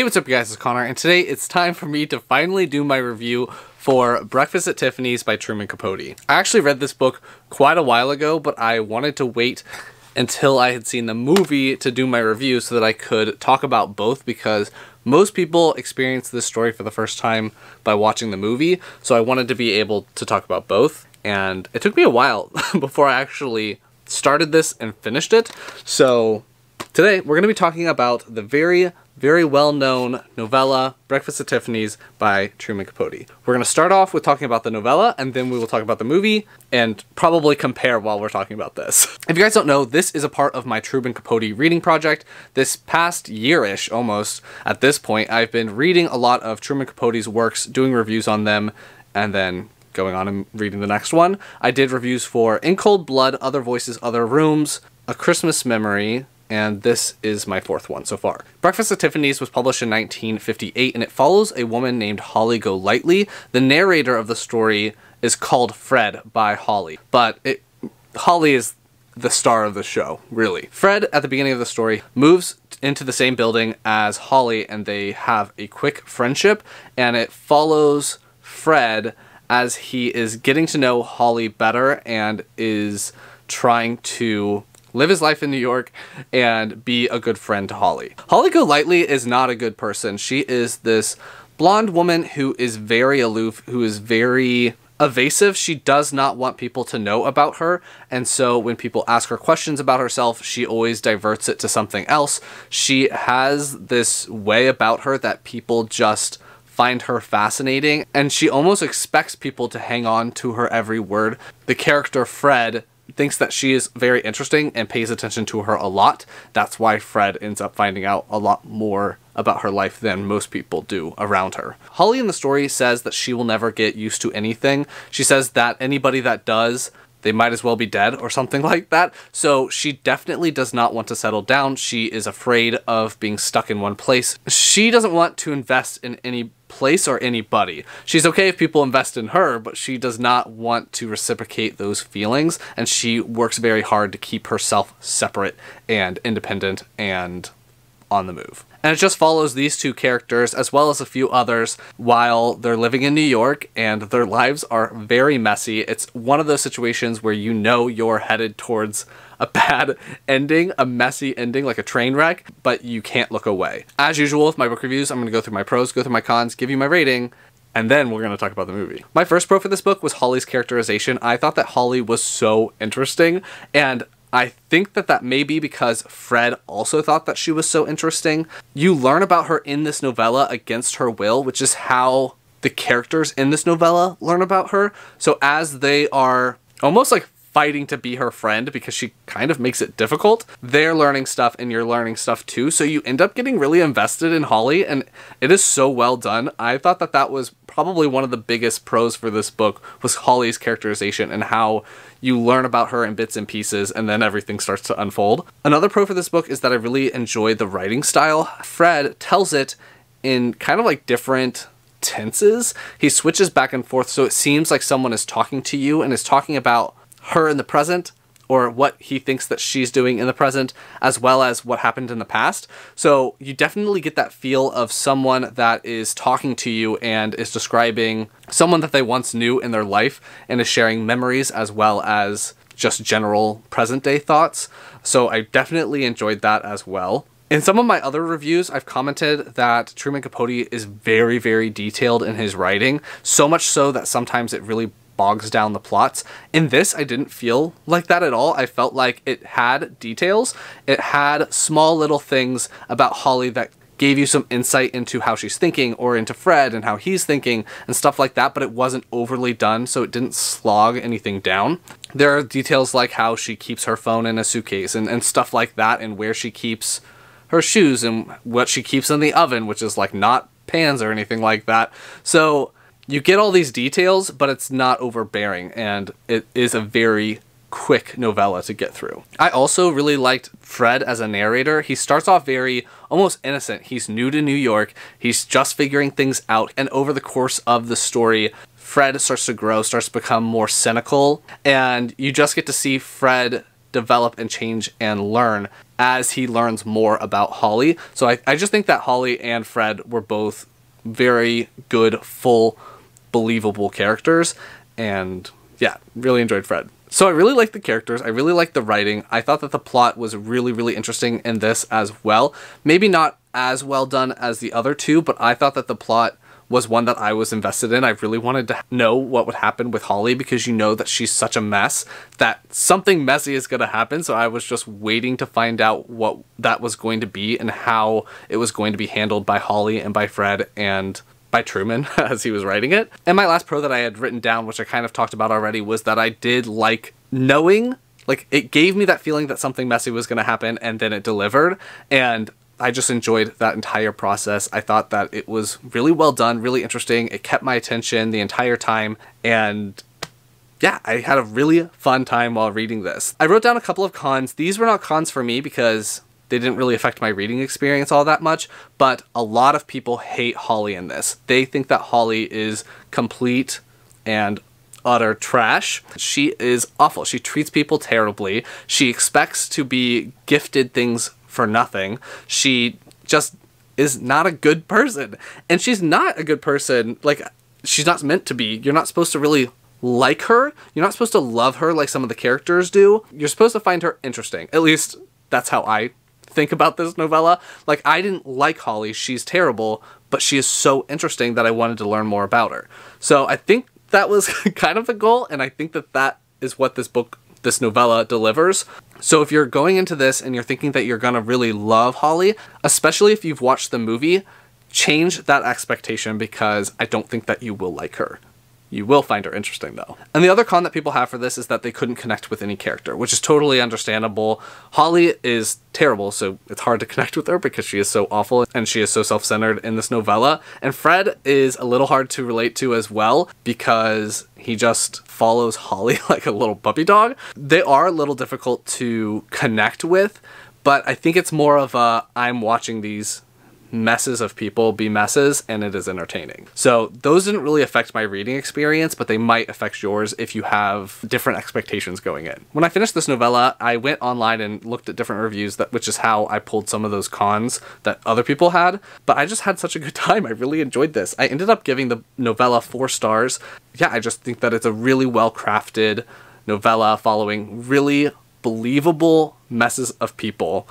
Hey, what's up you guys, it's Connor, and today it's time for me to finally do my review for Breakfast at Tiffany's by Truman Capote. I actually read this book quite a while ago, but I wanted to wait until I had seen the movie to do my review so that I could talk about both because most people experience this story for the first time by watching the movie, so I wanted to be able to talk about both. And it took me a while before I actually started this and finished it, so Today, we're going to be talking about the very, very well-known novella, Breakfast at Tiffany's by Truman Capote. We're going to start off with talking about the novella, and then we will talk about the movie, and probably compare while we're talking about this. If you guys don't know, this is a part of my Truman Capote reading project. This past year-ish, almost, at this point, I've been reading a lot of Truman Capote's works, doing reviews on them, and then going on and reading the next one. I did reviews for In Cold Blood, Other Voices, Other Rooms, A Christmas Memory, and this is my fourth one so far. Breakfast at Tiffany's was published in 1958, and it follows a woman named Holly Golightly. The narrator of the story is called Fred by Holly, but it, Holly is the star of the show, really. Fred, at the beginning of the story, moves into the same building as Holly, and they have a quick friendship, and it follows Fred as he is getting to know Holly better and is trying to live his life in New York, and be a good friend to Holly. Holly Golightly is not a good person. She is this blonde woman who is very aloof, who is very evasive. She does not want people to know about her. And so when people ask her questions about herself, she always diverts it to something else. She has this way about her that people just find her fascinating. And she almost expects people to hang on to her every word. The character Fred thinks that she is very interesting and pays attention to her a lot. That's why Fred ends up finding out a lot more about her life than most people do around her. Holly in the story says that she will never get used to anything. She says that anybody that does they might as well be dead or something like that. So she definitely does not want to settle down. She is afraid of being stuck in one place. She doesn't want to invest in any place or anybody. She's okay if people invest in her, but she does not want to reciprocate those feelings, and she works very hard to keep herself separate and independent and on the move. And it just follows these two characters, as well as a few others, while they're living in New York and their lives are very messy. It's one of those situations where you know you're headed towards a bad ending, a messy ending, like a train wreck, but you can't look away. As usual with my book reviews, I'm gonna go through my pros, go through my cons, give you my rating, and then we're going to talk about the movie. My first pro for this book was Holly's characterization. I thought that Holly was so interesting, and I think that that may be because Fred also thought that she was so interesting. You learn about her in this novella against her will, which is how the characters in this novella learn about her. So as they are almost like fighting to be her friend because she kind of makes it difficult. They're learning stuff and you're learning stuff too. So you end up getting really invested in Holly and it is so well done. I thought that that was probably one of the biggest pros for this book was Holly's characterization and how you learn about her in bits and pieces and then everything starts to unfold. Another pro for this book is that I really enjoy the writing style. Fred tells it in kind of like different tenses. He switches back and forth so it seems like someone is talking to you and is talking about her in the present or what he thinks that she's doing in the present, as well as what happened in the past. So you definitely get that feel of someone that is talking to you and is describing someone that they once knew in their life and is sharing memories as well as just general present day thoughts. So I definitely enjoyed that as well. In some of my other reviews, I've commented that Truman Capote is very, very detailed in his writing, so much so that sometimes it really bogs down the plots. In this, I didn't feel like that at all. I felt like it had details, it had small little things about Holly that gave you some insight into how she's thinking or into Fred and how he's thinking and stuff like that, but it wasn't overly done, so it didn't slog anything down. There are details like how she keeps her phone in a suitcase and, and stuff like that, and where she keeps her shoes and what she keeps in the oven, which is like not pans or anything like that. So you get all these details, but it's not overbearing, and it is a very quick novella to get through. I also really liked Fred as a narrator. He starts off very almost innocent. He's new to New York, he's just figuring things out, and over the course of the story, Fred starts to grow, starts to become more cynical, and you just get to see Fred develop and change and learn as he learns more about Holly. So I, I just think that Holly and Fred were both very good, full believable characters. And yeah, really enjoyed Fred. So I really liked the characters. I really liked the writing. I thought that the plot was really, really interesting in this as well. Maybe not as well done as the other two, but I thought that the plot was one that I was invested in. I really wanted to know what would happen with Holly because you know that she's such a mess that something messy is going to happen. So I was just waiting to find out what that was going to be and how it was going to be handled by Holly and by Fred. And by Truman as he was writing it. And my last pro that I had written down, which I kind of talked about already, was that I did like knowing, like it gave me that feeling that something messy was going to happen and then it delivered. And I just enjoyed that entire process. I thought that it was really well done, really interesting. It kept my attention the entire time and yeah, I had a really fun time while reading this. I wrote down a couple of cons. These were not cons for me because they didn't really affect my reading experience all that much, but a lot of people hate Holly in this. They think that Holly is complete and utter trash. She is awful. She treats people terribly. She expects to be gifted things for nothing. She just is not a good person. And she's not a good person. Like, she's not meant to be. You're not supposed to really like her. You're not supposed to love her like some of the characters do. You're supposed to find her interesting. At least that's how I think about this novella. Like, I didn't like Holly. She's terrible, but she is so interesting that I wanted to learn more about her. So I think that was kind of the goal, and I think that that is what this book, this novella delivers. So if you're going into this and you're thinking that you're gonna really love Holly, especially if you've watched the movie, change that expectation because I don't think that you will like her. You will find her interesting though. And the other con that people have for this is that they couldn't connect with any character, which is totally understandable. Holly is terrible, so it's hard to connect with her because she is so awful and she is so self centered in this novella. And Fred is a little hard to relate to as well because he just follows Holly like a little puppy dog. They are a little difficult to connect with, but I think it's more of a I'm watching these messes of people be messes and it is entertaining. So those didn't really affect my reading experience, but they might affect yours if you have different expectations going in. When I finished this novella, I went online and looked at different reviews, that, which is how I pulled some of those cons that other people had, but I just had such a good time. I really enjoyed this. I ended up giving the novella four stars. Yeah, I just think that it's a really well crafted novella following really believable messes of people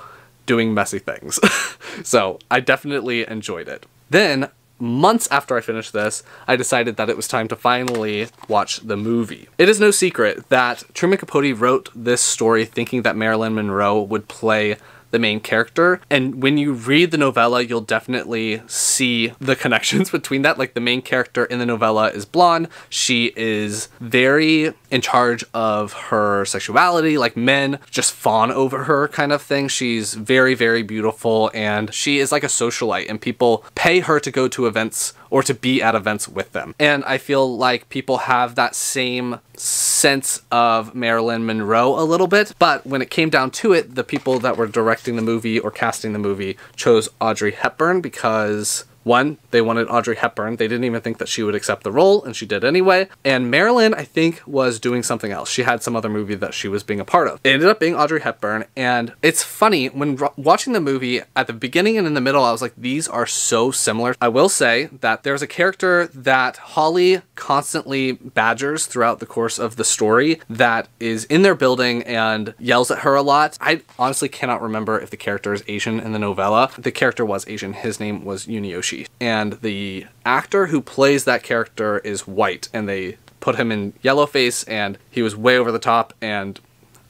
doing messy things. so I definitely enjoyed it. Then, months after I finished this, I decided that it was time to finally watch the movie. It is no secret that Truman Capote wrote this story thinking that Marilyn Monroe would play the main character. And when you read the novella, you'll definitely see the connections between that. Like the main character in the novella is blonde. She is very in charge of her sexuality. Like men just fawn over her kind of thing. She's very, very beautiful and she is like a socialite and people pay her to go to events or to be at events with them. And I feel like people have that same sense of Marilyn Monroe a little bit. But when it came down to it, the people that were directing the movie or casting the movie chose Audrey Hepburn because one, they wanted Audrey Hepburn. They didn't even think that she would accept the role, and she did anyway. And Marilyn, I think, was doing something else. She had some other movie that she was being a part of. It ended up being Audrey Hepburn, and it's funny when watching the movie at the beginning and in the middle, I was like, these are so similar. I will say that there's a character that Holly constantly badgers throughout the course of the story that is in their building and yells at her a lot. I honestly cannot remember if the character is Asian in the novella. The character was Asian. His name was Yunioshi and the actor who plays that character is white, and they put him in yellow face, and he was way over the top and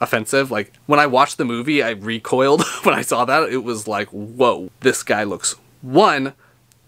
offensive. Like, when I watched the movie, I recoiled when I saw that. It was like, whoa, this guy looks, one,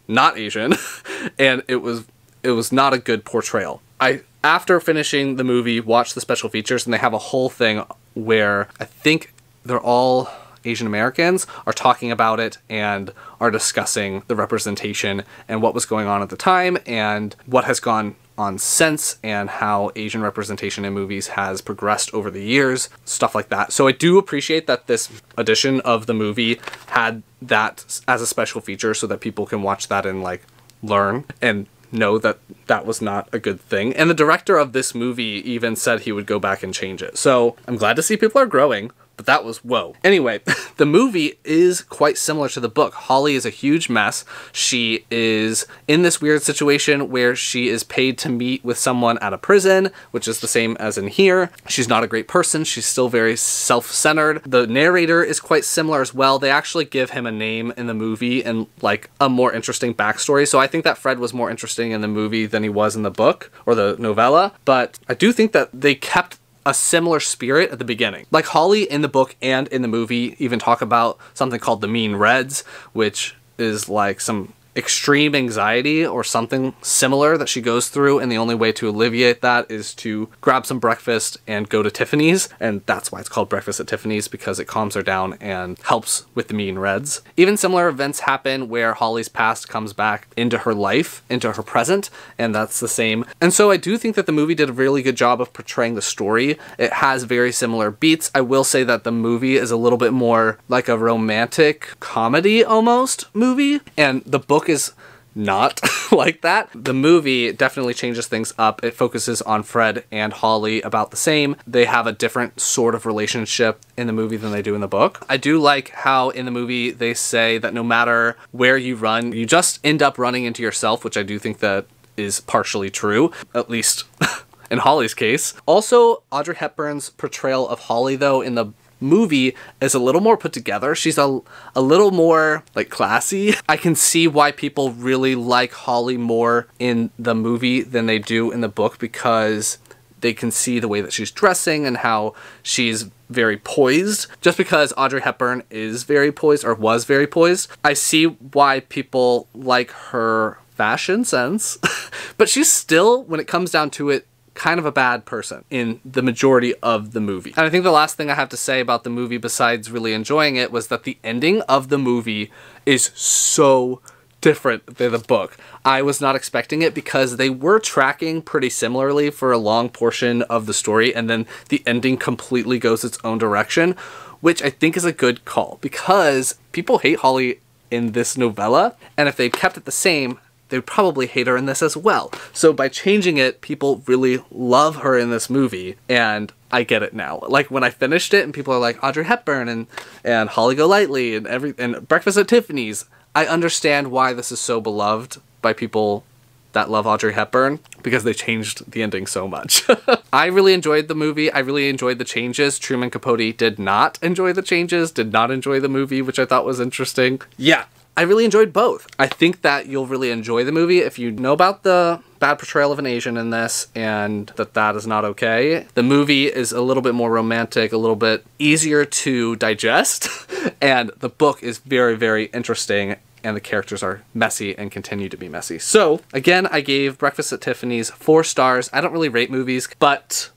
not Asian, and it was it was not a good portrayal. I after finishing the movie, watched the special features, and they have a whole thing where I think they're all Asian Americans are talking about it and are discussing the representation and what was going on at the time and what has gone on since and how Asian representation in movies has progressed over the years, stuff like that. So I do appreciate that this edition of the movie had that as a special feature so that people can watch that and like learn and know that that was not a good thing. And the director of this movie even said he would go back and change it. So I'm glad to see people are growing but that was whoa. Anyway, the movie is quite similar to the book. Holly is a huge mess. She is in this weird situation where she is paid to meet with someone at a prison, which is the same as in here. She's not a great person. She's still very self-centered. The narrator is quite similar as well. They actually give him a name in the movie and like a more interesting backstory. So I think that Fred was more interesting in the movie than he was in the book or the novella. But I do think that they kept a similar spirit at the beginning. Like Holly in the book and in the movie even talk about something called the Mean Reds, which is like some extreme anxiety or something similar that she goes through and the only way to alleviate that is to grab some breakfast and go to Tiffany's and that's why it's called breakfast at Tiffany's because it calms her down and helps with the mean reds. Even similar events happen where Holly's past comes back into her life, into her present and that's the same. And so I do think that the movie did a really good job of portraying the story. It has very similar beats. I will say that the movie is a little bit more like a romantic comedy almost movie and the book book is not like that. The movie definitely changes things up. It focuses on Fred and Holly about the same. They have a different sort of relationship in the movie than they do in the book. I do like how in the movie they say that no matter where you run, you just end up running into yourself, which I do think that is partially true, at least in Holly's case. Also, Audrey Hepburn's portrayal of Holly, though, in the movie is a little more put together. She's a, a little more like classy. I can see why people really like Holly more in the movie than they do in the book because they can see the way that she's dressing and how she's very poised. Just because Audrey Hepburn is very poised or was very poised, I see why people like her fashion sense. but she's still, when it comes down to it, kind of a bad person in the majority of the movie. And I think the last thing I have to say about the movie besides really enjoying it was that the ending of the movie is so different than the book. I was not expecting it because they were tracking pretty similarly for a long portion of the story and then the ending completely goes its own direction, which I think is a good call because people hate Holly in this novella and if they kept it the same, they would probably hate her in this as well. So by changing it, people really love her in this movie, and I get it now. Like when I finished it, and people are like Audrey Hepburn and and Holly Golightly and every and Breakfast at Tiffany's. I understand why this is so beloved by people that love Audrey Hepburn because they changed the ending so much. I really enjoyed the movie. I really enjoyed the changes. Truman Capote did not enjoy the changes, did not enjoy the movie, which I thought was interesting. Yeah, I really enjoyed both. I think that you'll really enjoy the movie if you know about the bad portrayal of an Asian in this and that that is not okay. The movie is a little bit more romantic, a little bit easier to digest, and the book is very, very interesting and the characters are messy and continue to be messy. So, again, I gave Breakfast at Tiffany's four stars. I don't really rate movies, but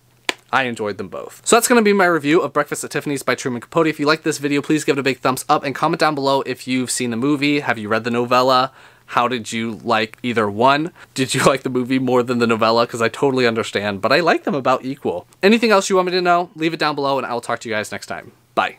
I enjoyed them both. So that's going to be my review of Breakfast at Tiffany's by Truman Capote. If you liked this video, please give it a big thumbs up and comment down below if you've seen the movie, have you read the novella, how did you like either one? Did you like the movie more than the novella? Because I totally understand, but I like them about equal. Anything else you want me to know, leave it down below and I'll talk to you guys next time. Bye.